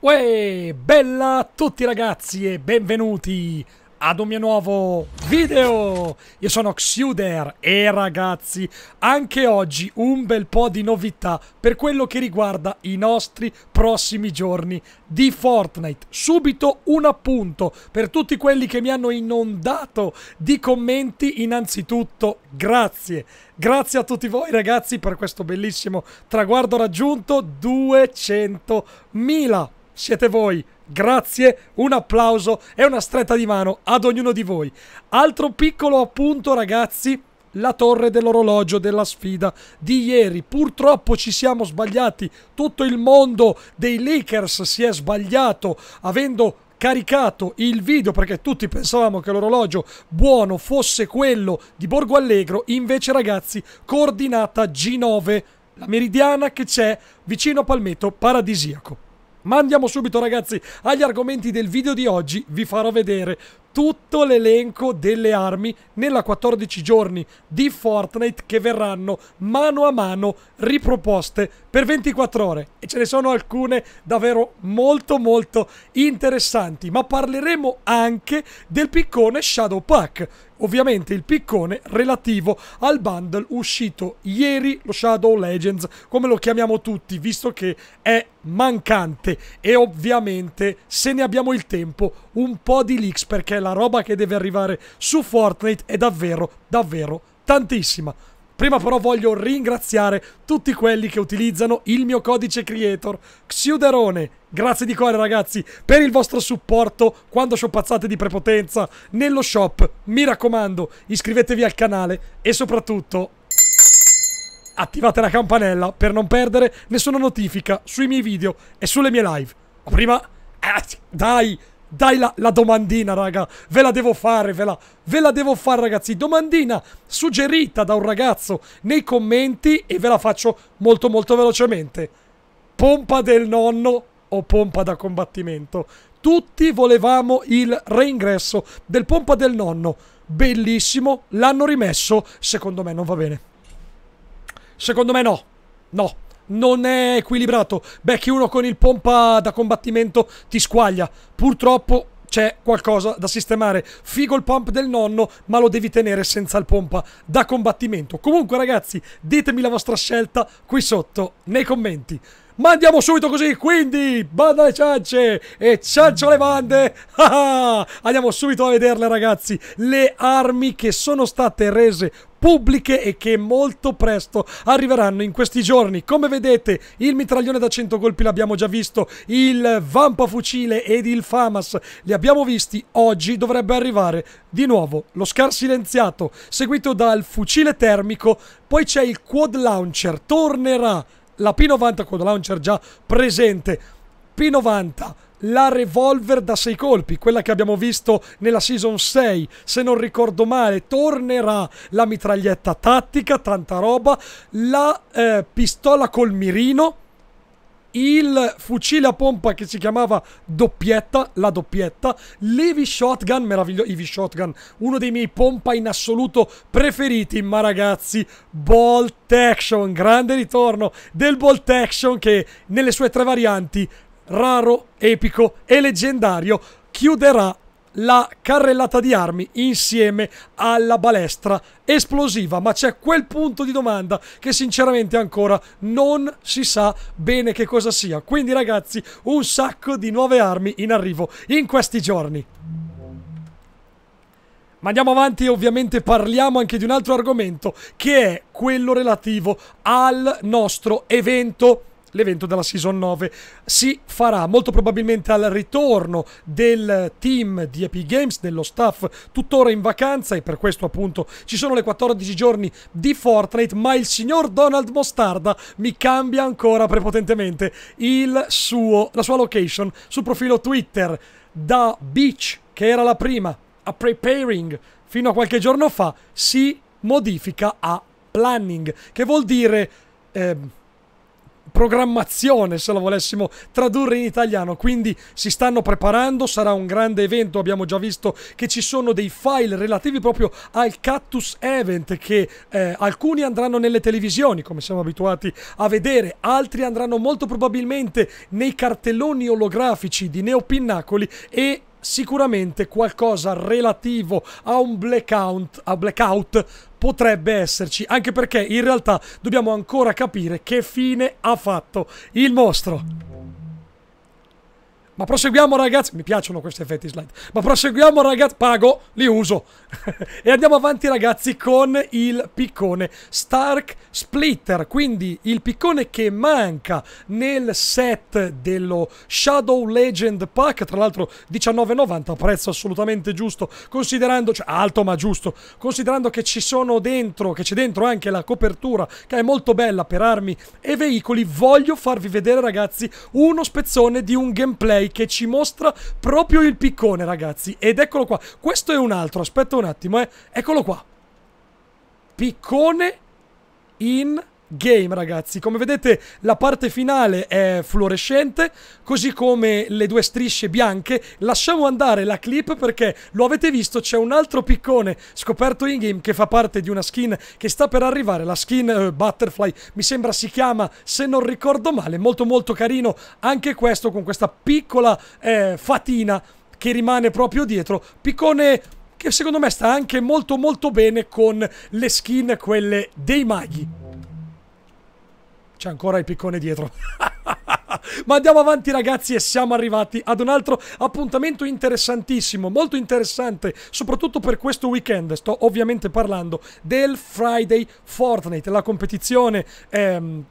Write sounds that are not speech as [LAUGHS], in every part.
Uè, bella a tutti ragazzi e benvenuti ad un mio nuovo video! Io sono Xuder e ragazzi, anche oggi un bel po' di novità per quello che riguarda i nostri prossimi giorni di Fortnite. Subito un appunto per tutti quelli che mi hanno inondato di commenti, innanzitutto grazie! Grazie a tutti voi ragazzi per questo bellissimo traguardo raggiunto 200.000 siete voi. Grazie, un applauso e una stretta di mano ad ognuno di voi. Altro piccolo appunto, ragazzi, la torre dell'orologio della sfida di ieri. Purtroppo ci siamo sbagliati. Tutto il mondo dei Lakers si è sbagliato avendo caricato il video perché tutti pensavamo che l'orologio buono fosse quello di Borgo Allegro, invece ragazzi, coordinata G9, la meridiana che c'è vicino a Palmetto Paradisiaco. Ma andiamo subito ragazzi agli argomenti del video di oggi, vi farò vedere tutto l'elenco delle armi nella 14 giorni di Fortnite che verranno mano a mano riproposte per 24 ore e ce ne sono alcune davvero molto molto interessanti ma parleremo anche del piccone Shadow Pack ovviamente il piccone relativo al bundle uscito ieri, lo Shadow Legends, come lo chiamiamo tutti, visto che è mancante e ovviamente se ne abbiamo il tempo un po' di leaks perché la roba che deve arrivare su Fortnite è davvero davvero tantissima Prima però voglio ringraziare tutti quelli che utilizzano il mio codice creator, Xiuderone. Grazie di cuore ragazzi per il vostro supporto quando shoppazzate di prepotenza nello shop. Mi raccomando, iscrivetevi al canale e soprattutto attivate la campanella per non perdere nessuna notifica sui miei video e sulle mie live. Ma prima... Eh, dai! Dai la, la, domandina, raga. Ve la devo fare, ve la, ve la devo fare, ragazzi. Domandina suggerita da un ragazzo nei commenti e ve la faccio molto, molto velocemente. Pompa del nonno o pompa da combattimento? Tutti volevamo il reingresso del pompa del nonno. Bellissimo, l'hanno rimesso. Secondo me non va bene. Secondo me no. No non è equilibrato. Becchi uno con il pompa da combattimento, ti squaglia. Purtroppo c'è qualcosa da sistemare. Figo il pump del nonno, ma lo devi tenere senza il pompa da combattimento. Comunque ragazzi, ditemi la vostra scelta qui sotto nei commenti ma andiamo subito così, quindi banda alle ciance e ciancio alle bande, [LAUGHS] ah, ah. andiamo subito a vederle ragazzi, le armi che sono state rese pubbliche e che molto presto arriveranno in questi giorni. Come vedete il mitraglione da 100 colpi l'abbiamo già visto, il Vampa fucile ed il Famas li abbiamo visti, oggi dovrebbe arrivare di nuovo lo Scar silenziato seguito dal fucile termico, poi c'è il Quad Launcher, tornerà la P90 con launcher già presente, P90, la revolver da 6 colpi, quella che abbiamo visto nella season 6, se non ricordo male, tornerà la mitraglietta tattica, tanta roba, la eh, pistola col mirino il fucile a pompa che si chiamava doppietta, la doppietta, l'Heavy Shotgun, meraviglioso, Heavy Shotgun, uno dei miei pompa in assoluto preferiti, ma ragazzi, Bolt Action, grande ritorno del Bolt Action che nelle sue tre varianti, raro, epico e leggendario, chiuderà la carrellata di armi insieme alla balestra esplosiva, ma c'è quel punto di domanda che sinceramente ancora non si sa bene che cosa sia. Quindi ragazzi, un sacco di nuove armi in arrivo in questi giorni. Ma andiamo avanti e ovviamente parliamo anche di un altro argomento che è quello relativo al nostro evento l'evento della Season 9 si farà molto probabilmente al ritorno del team di Epic Games, dello staff tuttora in vacanza e per questo appunto ci sono le 14 giorni di Fortnite, ma il signor Donald Mostarda mi cambia ancora prepotentemente suo, la sua location sul profilo Twitter da Beach, che era la prima, a Preparing fino a qualche giorno fa, si modifica a Planning, che vuol dire... Eh, programmazione se lo volessimo tradurre in italiano quindi si stanno preparando sarà un grande evento abbiamo già visto che ci sono dei file relativi proprio al Cactus Event che eh, alcuni andranno nelle televisioni come siamo abituati a vedere altri andranno molto probabilmente nei cartelloni olografici di Neopinnacoli e sicuramente qualcosa relativo a un blackout, a blackout potrebbe esserci, anche perché in realtà dobbiamo ancora capire che fine ha fatto il mostro. Ma proseguiamo ragazzi, mi piacciono questi effetti slide, ma proseguiamo ragazzi, pago, li uso. [LAUGHS] e andiamo avanti ragazzi con il piccone Stark Splitter, quindi il piccone che manca nel set dello Shadow Legend Pack, tra l'altro 19,90, prezzo assolutamente giusto, considerando, cioè alto ma giusto, considerando che ci sono dentro, che c'è dentro anche la copertura che è molto bella per armi e veicoli, voglio farvi vedere ragazzi uno spezzone di un gameplay gameplay che ci mostra proprio il piccone, ragazzi. Ed eccolo qua. Questo è un altro, aspetta un attimo, eh. Eccolo qua. Piccone in game ragazzi come vedete la parte finale è fluorescente così come le due strisce bianche lasciamo andare la clip perché lo avete visto c'è un altro piccone scoperto in game che fa parte di una skin che sta per arrivare la skin uh, butterfly mi sembra si chiama se non ricordo male molto molto carino anche questo con questa piccola eh, fatina che rimane proprio dietro piccone che secondo me sta anche molto molto bene con le skin quelle dei maghi c'è ancora il piccone dietro. [LAUGHS] Ma andiamo avanti ragazzi e siamo arrivati ad un altro appuntamento interessantissimo, molto interessante, soprattutto per questo weekend. Sto ovviamente parlando del Friday Fortnite, la competizione ehm,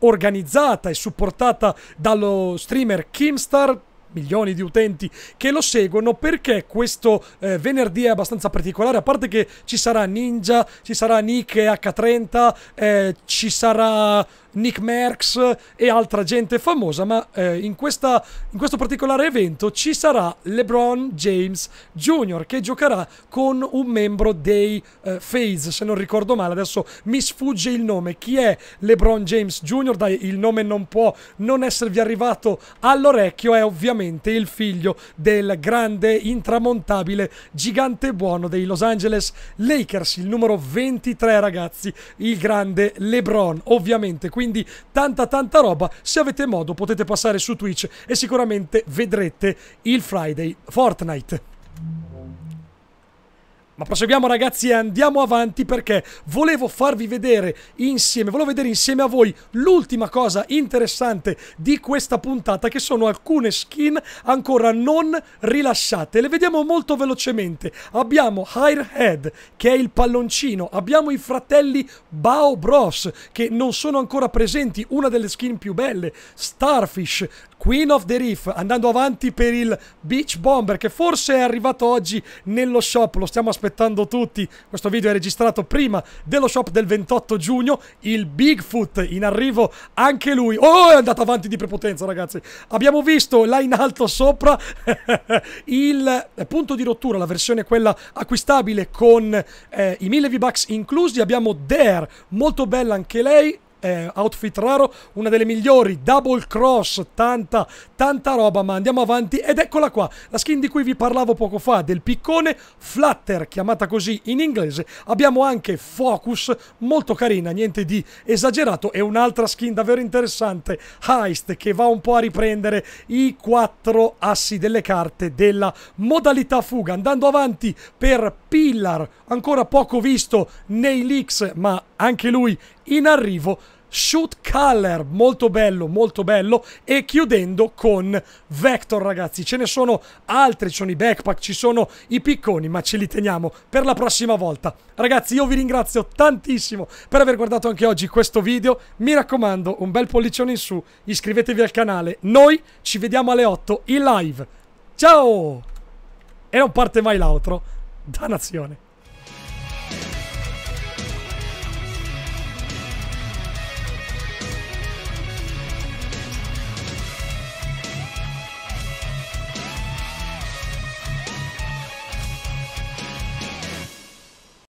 organizzata e supportata dallo streamer Kimstar milioni di utenti che lo seguono perché questo eh, venerdì è abbastanza particolare a parte che ci sarà Ninja, ci sarà Nick H30 eh, ci sarà Nick Merckx e altra gente famosa, ma eh, in, questa, in questo particolare evento ci sarà LeBron James Jr. che giocherà con un membro dei eh, Phase, se non ricordo male, adesso mi sfugge il nome. Chi è LeBron James Jr.? Dai, il nome non può non esservi arrivato all'orecchio, è ovviamente il figlio del grande, intramontabile, gigante buono dei Los Angeles Lakers, il numero 23 ragazzi, il grande LeBron, ovviamente. Quindi quindi tanta tanta roba. Se avete modo potete passare su Twitch e sicuramente vedrete il Friday Fortnite. Ma proseguiamo ragazzi e andiamo avanti perché volevo farvi vedere insieme, volevo vedere insieme a voi l'ultima cosa interessante di questa puntata che sono alcune skin ancora non rilasciate. Le vediamo molto velocemente. Abbiamo Hire Head che è il palloncino, abbiamo i fratelli Bao Bros che non sono ancora presenti, una delle skin più belle, Starfish, Queen of the Reef, andando avanti per il Beach Bomber che forse è arrivato oggi nello shop, lo stiamo aspettando tutti, questo video è registrato prima dello shop del 28 giugno, il Bigfoot in arrivo anche lui, oh è andato avanti di prepotenza ragazzi, abbiamo visto là in alto sopra [LAUGHS] il punto di rottura, la versione quella acquistabile con eh, i 1000 V-Bucks inclusi, abbiamo Dare, molto bella anche lei, eh, outfit raro, una delle migliori, double cross, tanta, tanta roba, ma andiamo avanti ed eccola qua, la skin di cui vi parlavo poco fa, del piccone Flutter, chiamata così in inglese, abbiamo anche Focus, molto carina, niente di esagerato, e un'altra skin davvero interessante, Heist, che va un po' a riprendere i quattro assi delle carte della modalità fuga, andando avanti per Pillar, ancora poco visto nei leaks, ma anche lui in arrivo. Shoot Color, molto bello, molto bello. E chiudendo con Vector, ragazzi. Ce ne sono altri, ci sono i backpack, ci sono i picconi, ma ce li teniamo per la prossima volta. Ragazzi, io vi ringrazio tantissimo per aver guardato anche oggi questo video. Mi raccomando, un bel pollicione in su, iscrivetevi al canale. Noi ci vediamo alle 8 in live. Ciao! E non parte mai l'altro Danazione!